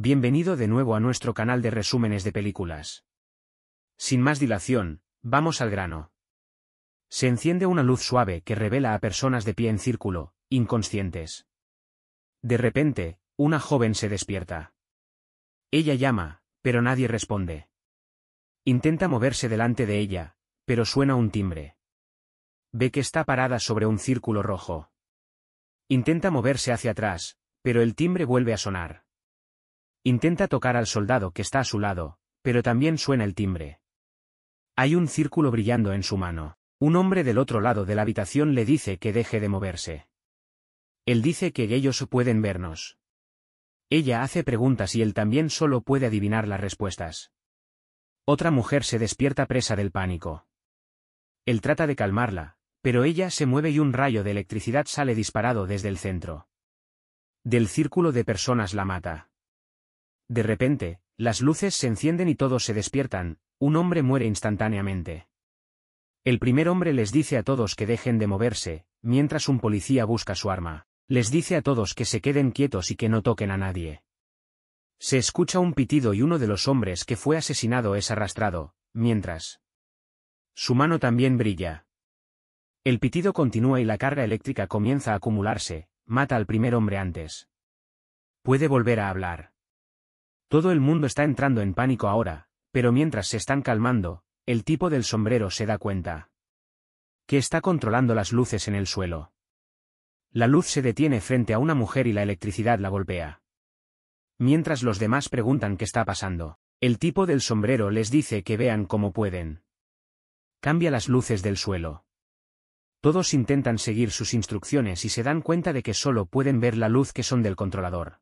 Bienvenido de nuevo a nuestro canal de resúmenes de películas. Sin más dilación, vamos al grano. Se enciende una luz suave que revela a personas de pie en círculo, inconscientes. De repente, una joven se despierta. Ella llama, pero nadie responde. Intenta moverse delante de ella, pero suena un timbre. Ve que está parada sobre un círculo rojo. Intenta moverse hacia atrás, pero el timbre vuelve a sonar. Intenta tocar al soldado que está a su lado, pero también suena el timbre. Hay un círculo brillando en su mano. Un hombre del otro lado de la habitación le dice que deje de moverse. Él dice que ellos pueden vernos. Ella hace preguntas y él también solo puede adivinar las respuestas. Otra mujer se despierta presa del pánico. Él trata de calmarla, pero ella se mueve y un rayo de electricidad sale disparado desde el centro. Del círculo de personas la mata. De repente, las luces se encienden y todos se despiertan, un hombre muere instantáneamente. El primer hombre les dice a todos que dejen de moverse, mientras un policía busca su arma. Les dice a todos que se queden quietos y que no toquen a nadie. Se escucha un pitido y uno de los hombres que fue asesinado es arrastrado, mientras su mano también brilla. El pitido continúa y la carga eléctrica comienza a acumularse, mata al primer hombre antes. Puede volver a hablar. Todo el mundo está entrando en pánico ahora, pero mientras se están calmando, el tipo del sombrero se da cuenta. Que está controlando las luces en el suelo. La luz se detiene frente a una mujer y la electricidad la golpea. Mientras los demás preguntan qué está pasando, el tipo del sombrero les dice que vean cómo pueden. Cambia las luces del suelo. Todos intentan seguir sus instrucciones y se dan cuenta de que solo pueden ver la luz que son del controlador.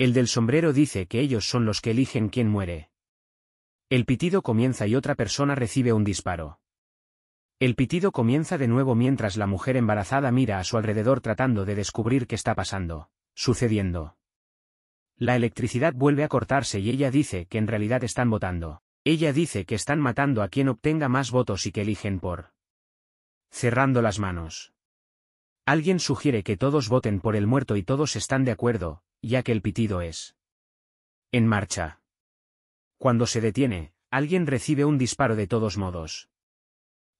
El del sombrero dice que ellos son los que eligen quién muere. El pitido comienza y otra persona recibe un disparo. El pitido comienza de nuevo mientras la mujer embarazada mira a su alrededor tratando de descubrir qué está pasando, sucediendo. La electricidad vuelve a cortarse y ella dice que en realidad están votando. Ella dice que están matando a quien obtenga más votos y que eligen por. Cerrando las manos. Alguien sugiere que todos voten por el muerto y todos están de acuerdo, ya que el pitido es. En marcha. Cuando se detiene, alguien recibe un disparo de todos modos.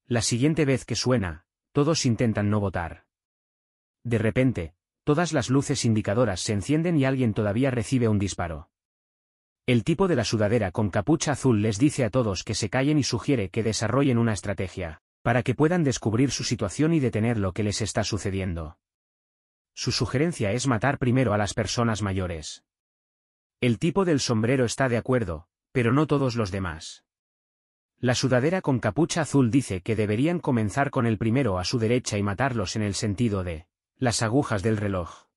La siguiente vez que suena, todos intentan no votar. De repente, todas las luces indicadoras se encienden y alguien todavía recibe un disparo. El tipo de la sudadera con capucha azul les dice a todos que se callen y sugiere que desarrollen una estrategia, para que puedan descubrir su situación y detener lo que les está sucediendo. Su sugerencia es matar primero a las personas mayores. El tipo del sombrero está de acuerdo, pero no todos los demás. La sudadera con capucha azul dice que deberían comenzar con el primero a su derecha y matarlos en el sentido de las agujas del reloj.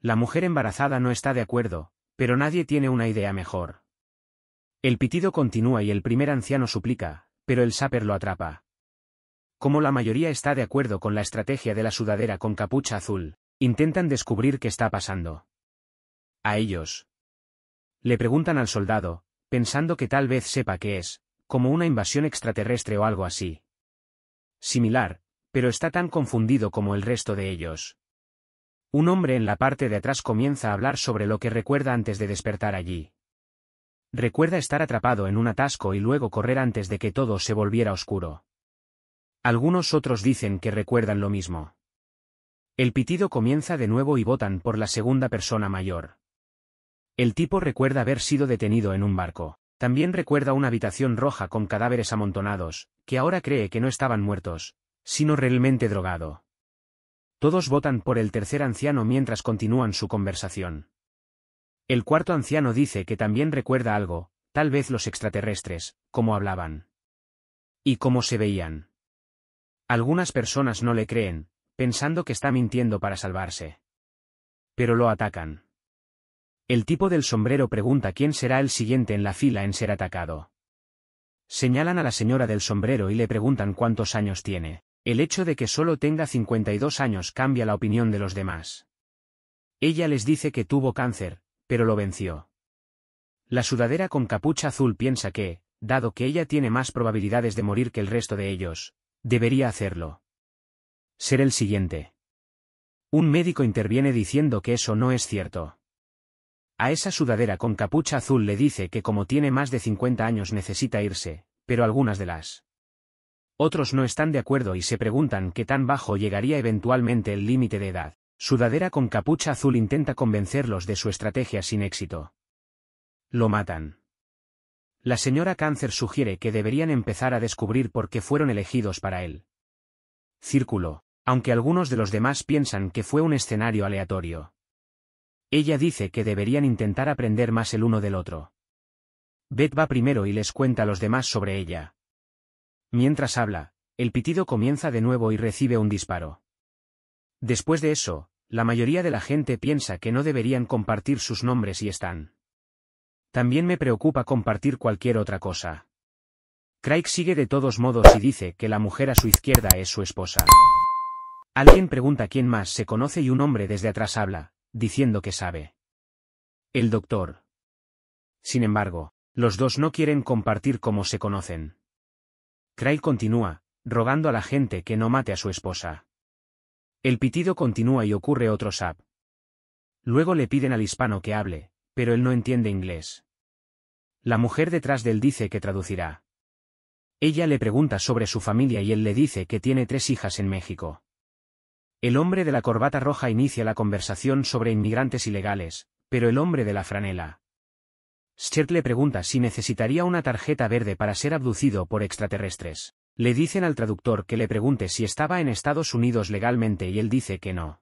La mujer embarazada no está de acuerdo, pero nadie tiene una idea mejor. El pitido continúa y el primer anciano suplica, pero el saper lo atrapa. Como la mayoría está de acuerdo con la estrategia de la sudadera con capucha azul, Intentan descubrir qué está pasando. A ellos. Le preguntan al soldado, pensando que tal vez sepa qué es, como una invasión extraterrestre o algo así. Similar, pero está tan confundido como el resto de ellos. Un hombre en la parte de atrás comienza a hablar sobre lo que recuerda antes de despertar allí. Recuerda estar atrapado en un atasco y luego correr antes de que todo se volviera oscuro. Algunos otros dicen que recuerdan lo mismo. El pitido comienza de nuevo y votan por la segunda persona mayor. El tipo recuerda haber sido detenido en un barco. También recuerda una habitación roja con cadáveres amontonados, que ahora cree que no estaban muertos, sino realmente drogado. Todos votan por el tercer anciano mientras continúan su conversación. El cuarto anciano dice que también recuerda algo, tal vez los extraterrestres, cómo hablaban. Y cómo se veían. Algunas personas no le creen, pensando que está mintiendo para salvarse. Pero lo atacan. El tipo del sombrero pregunta quién será el siguiente en la fila en ser atacado. Señalan a la señora del sombrero y le preguntan cuántos años tiene. El hecho de que solo tenga 52 años cambia la opinión de los demás. Ella les dice que tuvo cáncer, pero lo venció. La sudadera con capucha azul piensa que, dado que ella tiene más probabilidades de morir que el resto de ellos, debería hacerlo ser el siguiente. Un médico interviene diciendo que eso no es cierto. A esa sudadera con capucha azul le dice que como tiene más de 50 años necesita irse, pero algunas de las otros no están de acuerdo y se preguntan qué tan bajo llegaría eventualmente el límite de edad. Sudadera con capucha azul intenta convencerlos de su estrategia sin éxito. Lo matan. La señora Cáncer sugiere que deberían empezar a descubrir por qué fueron elegidos para él. Círculo aunque algunos de los demás piensan que fue un escenario aleatorio. Ella dice que deberían intentar aprender más el uno del otro. Beth va primero y les cuenta a los demás sobre ella. Mientras habla, el pitido comienza de nuevo y recibe un disparo. Después de eso, la mayoría de la gente piensa que no deberían compartir sus nombres y están. También me preocupa compartir cualquier otra cosa. Craig sigue de todos modos y dice que la mujer a su izquierda es su esposa. Alguien pregunta quién más se conoce y un hombre desde atrás habla, diciendo que sabe. El doctor. Sin embargo, los dos no quieren compartir cómo se conocen. Cray continúa, rogando a la gente que no mate a su esposa. El pitido continúa y ocurre otro sap. Luego le piden al hispano que hable, pero él no entiende inglés. La mujer detrás de él dice que traducirá. Ella le pregunta sobre su familia y él le dice que tiene tres hijas en México. El hombre de la corbata roja inicia la conversación sobre inmigrantes ilegales, pero el hombre de la franela. Schert le pregunta si necesitaría una tarjeta verde para ser abducido por extraterrestres. Le dicen al traductor que le pregunte si estaba en Estados Unidos legalmente y él dice que no.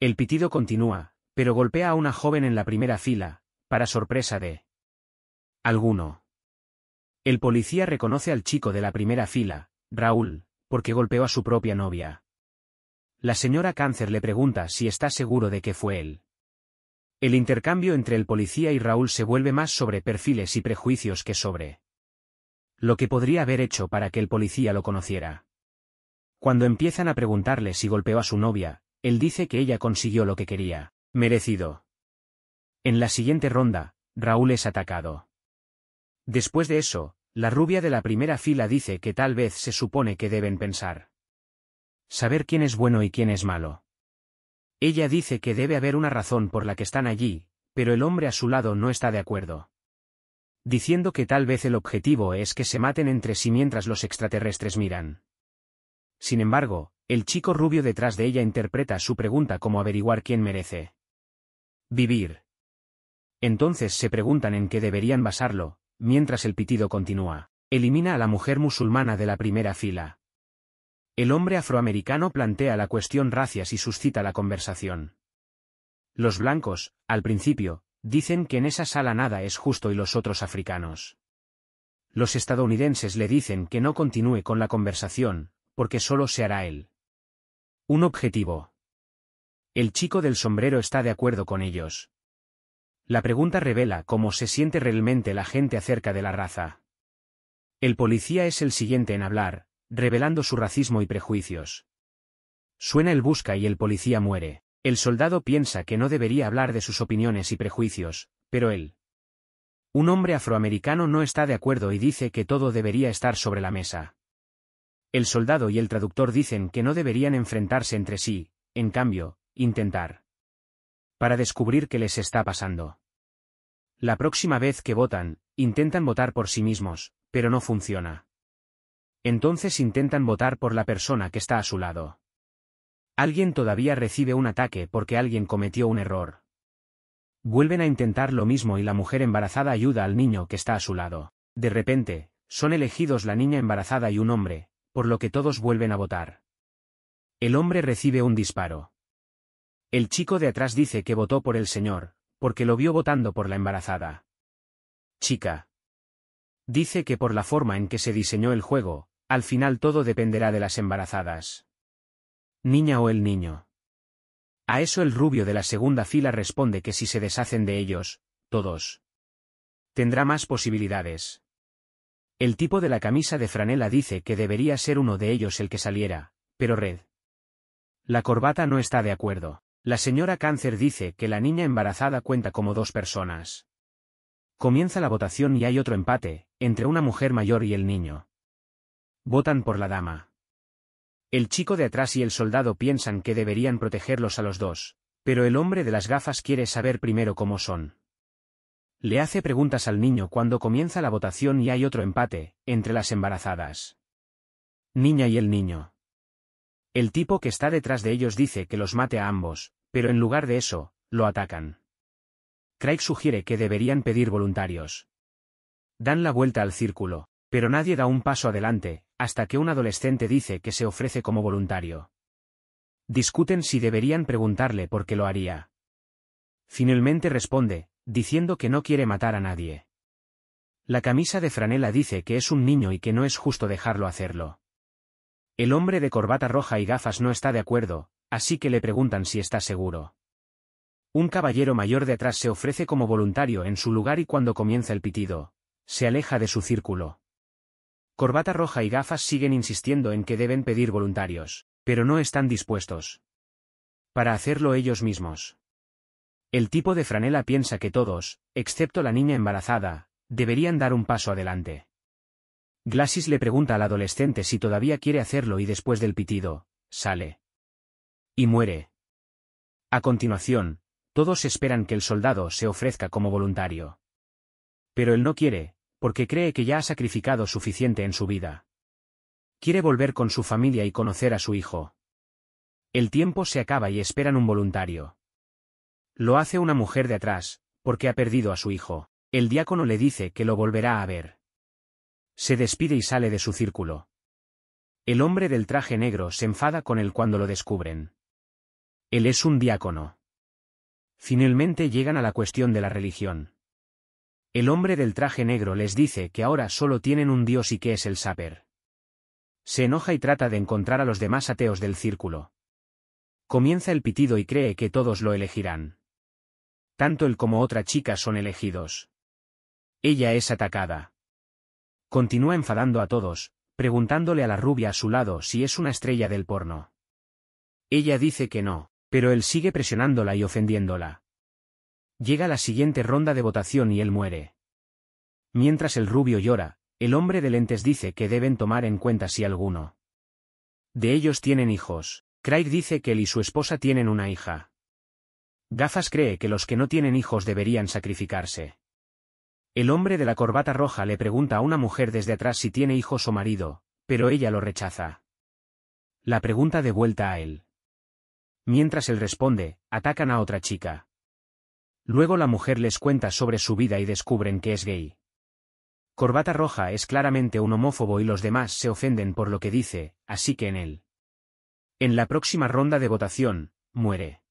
El pitido continúa, pero golpea a una joven en la primera fila, para sorpresa de alguno. El policía reconoce al chico de la primera fila, Raúl, porque golpeó a su propia novia. La señora Cáncer le pregunta si está seguro de que fue él. El intercambio entre el policía y Raúl se vuelve más sobre perfiles y prejuicios que sobre lo que podría haber hecho para que el policía lo conociera. Cuando empiezan a preguntarle si golpeó a su novia, él dice que ella consiguió lo que quería, merecido. En la siguiente ronda, Raúl es atacado. Después de eso, la rubia de la primera fila dice que tal vez se supone que deben pensar. Saber quién es bueno y quién es malo. Ella dice que debe haber una razón por la que están allí, pero el hombre a su lado no está de acuerdo. Diciendo que tal vez el objetivo es que se maten entre sí mientras los extraterrestres miran. Sin embargo, el chico rubio detrás de ella interpreta su pregunta como averiguar quién merece. Vivir. Entonces se preguntan en qué deberían basarlo, mientras el pitido continúa. Elimina a la mujer musulmana de la primera fila. El hombre afroamericano plantea la cuestión racias y suscita la conversación. Los blancos, al principio, dicen que en esa sala nada es justo y los otros africanos. Los estadounidenses le dicen que no continúe con la conversación, porque solo se hará él. Un objetivo. El chico del sombrero está de acuerdo con ellos. La pregunta revela cómo se siente realmente la gente acerca de la raza. El policía es el siguiente en hablar, revelando su racismo y prejuicios. Suena el busca y el policía muere. El soldado piensa que no debería hablar de sus opiniones y prejuicios, pero él. Un hombre afroamericano no está de acuerdo y dice que todo debería estar sobre la mesa. El soldado y el traductor dicen que no deberían enfrentarse entre sí, en cambio, intentar. Para descubrir qué les está pasando. La próxima vez que votan, intentan votar por sí mismos, pero no funciona. Entonces intentan votar por la persona que está a su lado. Alguien todavía recibe un ataque porque alguien cometió un error. Vuelven a intentar lo mismo y la mujer embarazada ayuda al niño que está a su lado. De repente, son elegidos la niña embarazada y un hombre, por lo que todos vuelven a votar. El hombre recibe un disparo. El chico de atrás dice que votó por el señor, porque lo vio votando por la embarazada. Chica. Dice que por la forma en que se diseñó el juego, al final todo dependerá de las embarazadas. Niña o el niño. A eso el rubio de la segunda fila responde que si se deshacen de ellos, todos. Tendrá más posibilidades. El tipo de la camisa de franela dice que debería ser uno de ellos el que saliera, pero Red. La corbata no está de acuerdo. La señora Cáncer dice que la niña embarazada cuenta como dos personas. Comienza la votación y hay otro empate, entre una mujer mayor y el niño. Votan por la dama. El chico de atrás y el soldado piensan que deberían protegerlos a los dos, pero el hombre de las gafas quiere saber primero cómo son. Le hace preguntas al niño cuando comienza la votación y hay otro empate, entre las embarazadas. Niña y el niño. El tipo que está detrás de ellos dice que los mate a ambos, pero en lugar de eso, lo atacan. Craig sugiere que deberían pedir voluntarios. Dan la vuelta al círculo, pero nadie da un paso adelante, hasta que un adolescente dice que se ofrece como voluntario. Discuten si deberían preguntarle por qué lo haría. Finalmente responde, diciendo que no quiere matar a nadie. La camisa de franela dice que es un niño y que no es justo dejarlo hacerlo. El hombre de corbata roja y gafas no está de acuerdo, así que le preguntan si está seguro. Un caballero mayor detrás se ofrece como voluntario en su lugar y cuando comienza el pitido, se aleja de su círculo. Corbata roja y gafas siguen insistiendo en que deben pedir voluntarios, pero no están dispuestos. Para hacerlo ellos mismos. El tipo de franela piensa que todos, excepto la niña embarazada, deberían dar un paso adelante. Glasis le pregunta al adolescente si todavía quiere hacerlo y después del pitido, sale. Y muere. A continuación, todos esperan que el soldado se ofrezca como voluntario. Pero él no quiere, porque cree que ya ha sacrificado suficiente en su vida. Quiere volver con su familia y conocer a su hijo. El tiempo se acaba y esperan un voluntario. Lo hace una mujer de atrás, porque ha perdido a su hijo. El diácono le dice que lo volverá a ver. Se despide y sale de su círculo. El hombre del traje negro se enfada con él cuando lo descubren. Él es un diácono. Finalmente llegan a la cuestión de la religión. El hombre del traje negro les dice que ahora solo tienen un dios y que es el Saper. Se enoja y trata de encontrar a los demás ateos del círculo. Comienza el pitido y cree que todos lo elegirán. Tanto él como otra chica son elegidos. Ella es atacada. Continúa enfadando a todos, preguntándole a la rubia a su lado si es una estrella del porno. Ella dice que no, pero él sigue presionándola y ofendiéndola. Llega la siguiente ronda de votación y él muere. Mientras el rubio llora, el hombre de lentes dice que deben tomar en cuenta si alguno. De ellos tienen hijos. Craig dice que él y su esposa tienen una hija. Gafas cree que los que no tienen hijos deberían sacrificarse. El hombre de la corbata roja le pregunta a una mujer desde atrás si tiene hijos o marido, pero ella lo rechaza. La pregunta de vuelta a él. Mientras él responde, atacan a otra chica. Luego la mujer les cuenta sobre su vida y descubren que es gay. Corbata Roja es claramente un homófobo y los demás se ofenden por lo que dice, así que en él. En la próxima ronda de votación, muere.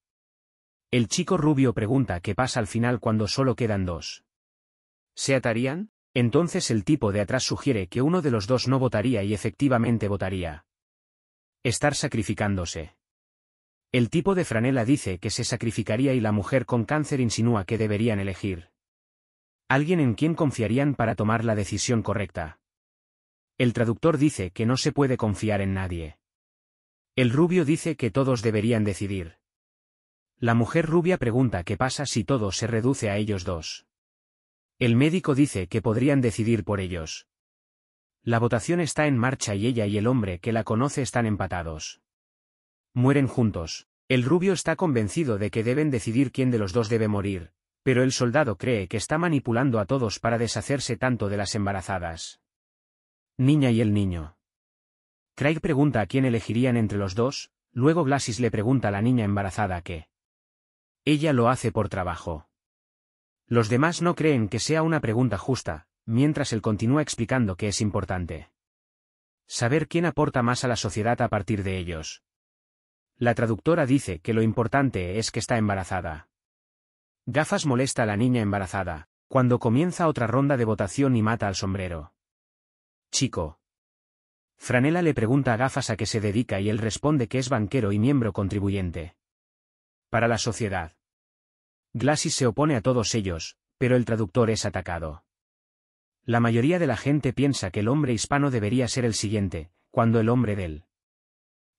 El chico rubio pregunta qué pasa al final cuando solo quedan dos. ¿Se atarían? Entonces el tipo de atrás sugiere que uno de los dos no votaría y efectivamente votaría. Estar sacrificándose. El tipo de franela dice que se sacrificaría y la mujer con cáncer insinúa que deberían elegir. Alguien en quien confiarían para tomar la decisión correcta. El traductor dice que no se puede confiar en nadie. El rubio dice que todos deberían decidir. La mujer rubia pregunta qué pasa si todo se reduce a ellos dos. El médico dice que podrían decidir por ellos. La votación está en marcha y ella y el hombre que la conoce están empatados. Mueren juntos. El rubio está convencido de que deben decidir quién de los dos debe morir, pero el soldado cree que está manipulando a todos para deshacerse tanto de las embarazadas. Niña y el niño. Craig pregunta a quién elegirían entre los dos, luego Glasis le pregunta a la niña embarazada que. Ella lo hace por trabajo. Los demás no creen que sea una pregunta justa, mientras él continúa explicando que es importante. Saber quién aporta más a la sociedad a partir de ellos, la traductora dice que lo importante es que está embarazada. Gafas molesta a la niña embarazada, cuando comienza otra ronda de votación y mata al sombrero. Chico. Franela le pregunta a Gafas a qué se dedica y él responde que es banquero y miembro contribuyente. Para la sociedad. Glassis se opone a todos ellos, pero el traductor es atacado. La mayoría de la gente piensa que el hombre hispano debería ser el siguiente, cuando el hombre él.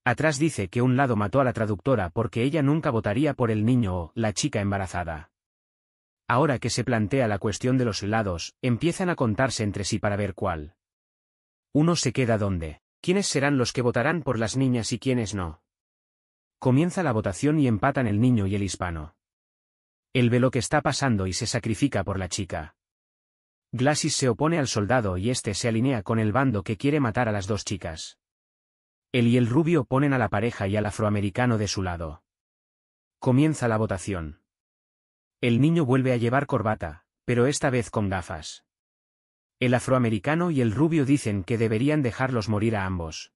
Atrás dice que un lado mató a la traductora porque ella nunca votaría por el niño o la chica embarazada. Ahora que se plantea la cuestión de los lados, empiezan a contarse entre sí para ver cuál. Uno se queda donde. ¿Quiénes serán los que votarán por las niñas y quiénes no? Comienza la votación y empatan el niño y el hispano. Él ve lo que está pasando y se sacrifica por la chica. Glasis se opone al soldado y este se alinea con el bando que quiere matar a las dos chicas. Él y el rubio ponen a la pareja y al afroamericano de su lado. Comienza la votación. El niño vuelve a llevar corbata, pero esta vez con gafas. El afroamericano y el rubio dicen que deberían dejarlos morir a ambos.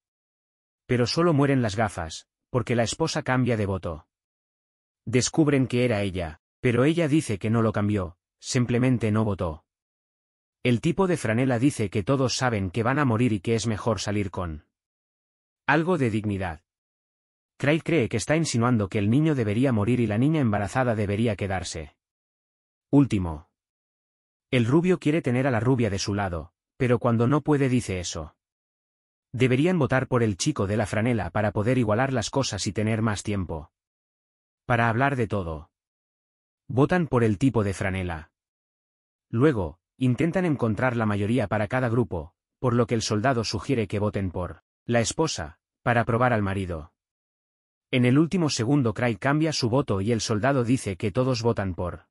Pero solo mueren las gafas, porque la esposa cambia de voto. Descubren que era ella, pero ella dice que no lo cambió, simplemente no votó. El tipo de franela dice que todos saben que van a morir y que es mejor salir con algo de dignidad. Craig cree que está insinuando que el niño debería morir y la niña embarazada debería quedarse. Último. El rubio quiere tener a la rubia de su lado, pero cuando no puede dice eso. Deberían votar por el chico de la franela para poder igualar las cosas y tener más tiempo. Para hablar de todo. Votan por el tipo de franela. Luego, intentan encontrar la mayoría para cada grupo, por lo que el soldado sugiere que voten por la esposa, para probar al marido. En el último segundo Craig cambia su voto y el soldado dice que todos votan por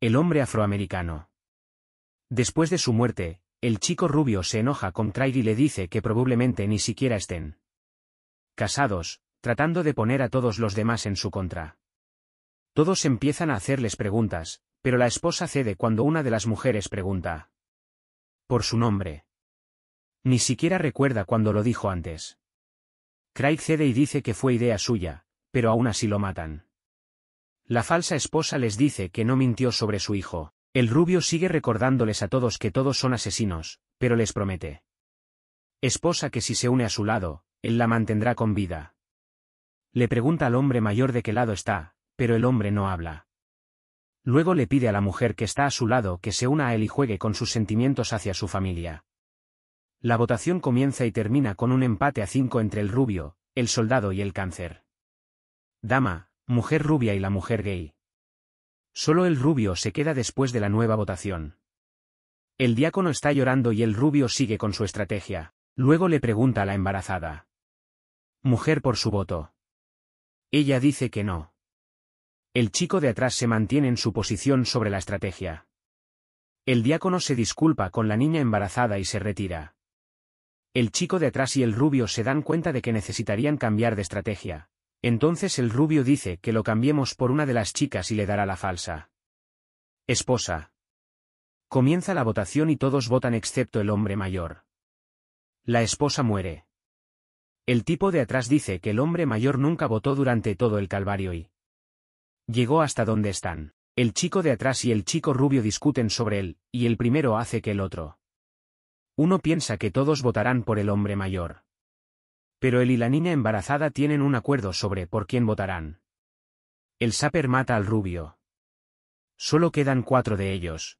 el hombre afroamericano. Después de su muerte, el chico rubio se enoja con Craig y le dice que probablemente ni siquiera estén casados, tratando de poner a todos los demás en su contra. Todos empiezan a hacerles preguntas, pero la esposa cede cuando una de las mujeres pregunta por su nombre. Ni siquiera recuerda cuando lo dijo antes. Craig cede y dice que fue idea suya, pero aún así lo matan. La falsa esposa les dice que no mintió sobre su hijo. El rubio sigue recordándoles a todos que todos son asesinos, pero les promete. Esposa que si se une a su lado, él la mantendrá con vida. Le pregunta al hombre mayor de qué lado está, pero el hombre no habla. Luego le pide a la mujer que está a su lado que se una a él y juegue con sus sentimientos hacia su familia. La votación comienza y termina con un empate a cinco entre el rubio, el soldado y el cáncer. Dama, mujer rubia y la mujer gay. Solo el rubio se queda después de la nueva votación. El diácono está llorando y el rubio sigue con su estrategia. Luego le pregunta a la embarazada. Mujer por su voto. Ella dice que no. El chico de atrás se mantiene en su posición sobre la estrategia. El diácono se disculpa con la niña embarazada y se retira. El chico de atrás y el rubio se dan cuenta de que necesitarían cambiar de estrategia. Entonces el rubio dice que lo cambiemos por una de las chicas y le dará la falsa. Esposa. Comienza la votación y todos votan excepto el hombre mayor. La esposa muere. El tipo de atrás dice que el hombre mayor nunca votó durante todo el calvario y llegó hasta donde están. El chico de atrás y el chico rubio discuten sobre él, y el primero hace que el otro uno piensa que todos votarán por el hombre mayor. Pero él y la niña embarazada tienen un acuerdo sobre por quién votarán. El Saper mata al rubio. Solo quedan cuatro de ellos.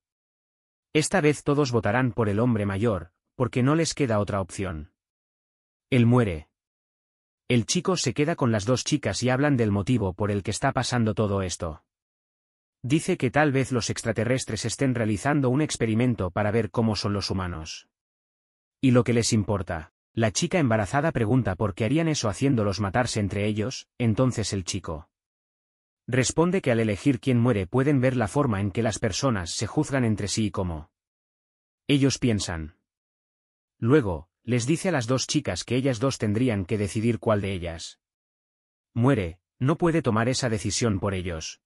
Esta vez todos votarán por el hombre mayor, porque no les queda otra opción. Él muere. El chico se queda con las dos chicas y hablan del motivo por el que está pasando todo esto. Dice que tal vez los extraterrestres estén realizando un experimento para ver cómo son los humanos. Y lo que les importa. La chica embarazada pregunta por qué harían eso haciéndolos matarse entre ellos, entonces el chico. Responde que al elegir quién muere pueden ver la forma en que las personas se juzgan entre sí y cómo. Ellos piensan. Luego, les dice a las dos chicas que ellas dos tendrían que decidir cuál de ellas. Muere, no puede tomar esa decisión por ellos.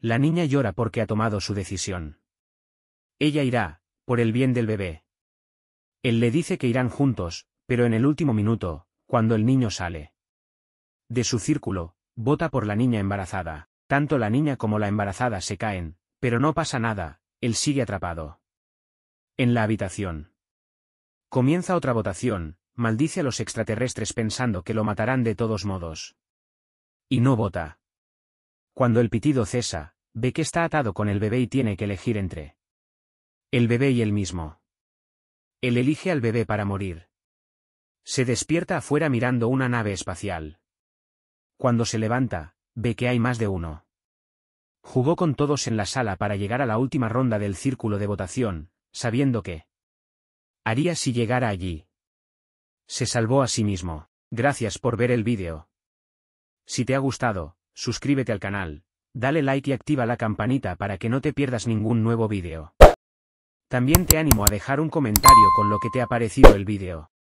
La niña llora porque ha tomado su decisión. Ella irá, por el bien del bebé. Él le dice que irán juntos, pero en el último minuto, cuando el niño sale de su círculo, vota por la niña embarazada. Tanto la niña como la embarazada se caen, pero no pasa nada, él sigue atrapado. En la habitación. Comienza otra votación, maldice a los extraterrestres pensando que lo matarán de todos modos. Y no vota. Cuando el pitido cesa, ve que está atado con el bebé y tiene que elegir entre el bebé y él mismo. Él elige al bebé para morir. Se despierta afuera mirando una nave espacial. Cuando se levanta, ve que hay más de uno. Jugó con todos en la sala para llegar a la última ronda del círculo de votación, sabiendo que haría si llegara allí. Se salvó a sí mismo. Gracias por ver el vídeo. Si te ha gustado, suscríbete al canal, dale like y activa la campanita para que no te pierdas ningún nuevo vídeo. También te animo a dejar un comentario con lo que te ha parecido el vídeo.